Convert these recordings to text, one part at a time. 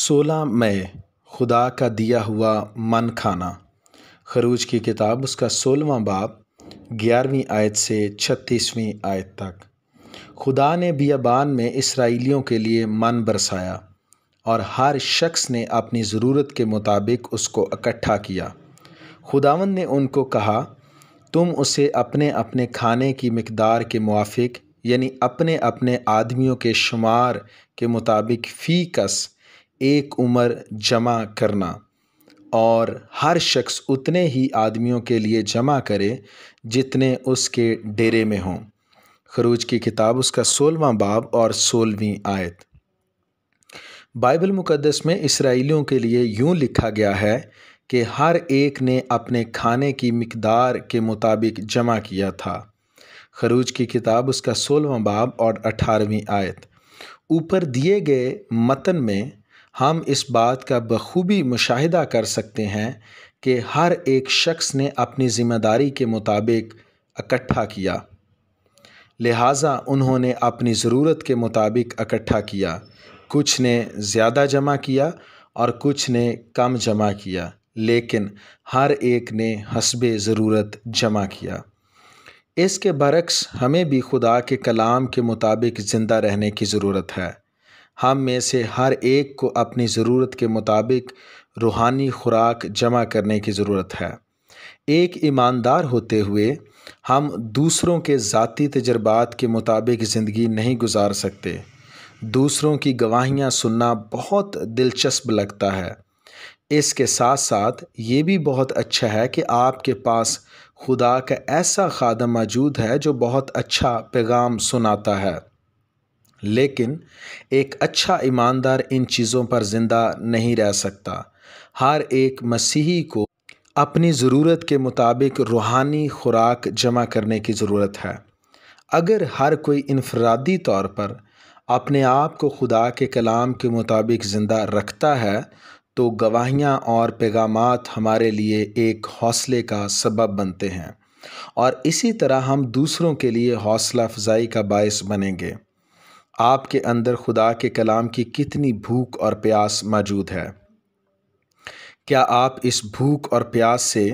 सोलह मई खुदा का दिया हुआ मन खाना खरूज की किताब उसका सोलवा बाप ग्यारहवीं आयत से छत्तीसवीं आयत तक खुदा ने बियाबान में इसराइलियों के लिए मन बरसाया और हर शख्स ने अपनी ज़रूरत के मुताबिक उसको इकट्ठा किया खुदावन ने उनको कहा तुम उसे अपने अपने खाने की मकदार के मुआफ़ यानी अपने अपने आदमियों के शुमार के मुताबिक फ़ी कस एक उम्र जमा करना और हर शख्स उतने ही आदमियों के लिए जमा करे जितने उसके डेरे में हों खरूज की किताब उसका सोलवा बाब और सोलहवीं आयत बाइबल मुकदस में इसराइलियों के लिए यूँ लिखा गया है कि हर एक ने अपने खाने की मकदार के मुताबिक जमा किया था खरूज की किताब उसका सोलवा बाब और अठारहवीं आयत ऊपर दिए गए मतन में हम इस बात का बखूबी मुशाहिदा कर सकते हैं कि हर एक शख्स ने अपनी ज़िम्मेदारी के मुताबिक इकट्ठा किया लिहाजा उन्होंने अपनी ज़रूरत के मुताबिक इकट्ठा किया कुछ ने ज़्यादा जमा किया और कुछ ने कम जमा किया लेकिन हर एक ने हसब ज़रूरत जमा किया इसके बरक्स हमें भी खुदा के कलाम के मुताबिक ज़िंदा रहने की ज़रूरत है हम में से हर एक को अपनी ज़रूरत के मुताबिक रूहानी खुराक जमा करने की ज़रूरत है एक ईमानदार होते हुए हम दूसरों के ज़ाती तजर्बात के मुताबिक ज़िंदगी नहीं गुजार सकते दूसरों की गवाहियाँ सुनना बहुत दिलचस्प लगता है इसके साथ साथ ये भी बहुत अच्छा है कि आपके पास खुदा का ऐसा खादम मौजूद है जो बहुत अच्छा पैगाम सुनाता है लेकिन एक अच्छा ईमानदार इन चीज़ों पर ज़िंदा नहीं रह सकता हर एक मसीही को अपनी ज़रूरत के मुताबिक रूहानी खुराक जमा करने की ज़रूरत है अगर हर कोई इनफरादी तौर पर अपने आप को खुदा के कलाम के मुताबिक ज़िंदा रखता है तो गवाहियाँ और पैगाम हमारे लिए एक हौसले का सबब बनते हैं और इसी तरह हम दूसरों के लिए हौसला अफजाई का बायस बनेंगे आपके अंदर खुदा के कलाम की कितनी भूख और प्यास मौजूद है क्या आप इस भूख और प्यास से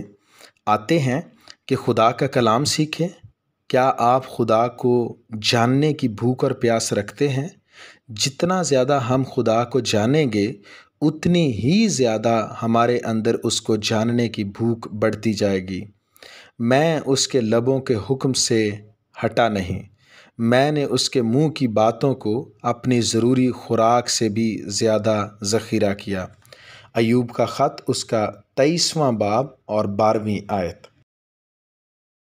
आते हैं कि खुदा का कलाम सीखें क्या आप खुदा को जानने की भूख और प्यास रखते हैं जितना ज़्यादा हम खुदा को जानेंगे उतनी ही ज़्यादा हमारे अंदर उसको जानने की भूख बढ़ती जाएगी मैं उसके लबों के हुक्म से हटा नहीं मैंने उसके मुँह की बातों को अपनी ज़रूरी ख़ुराक से भी ज़्यादा ज़ख़ीरा किया अयूब का ख़त उसका तेईसवां बाब और बारहवीं आयत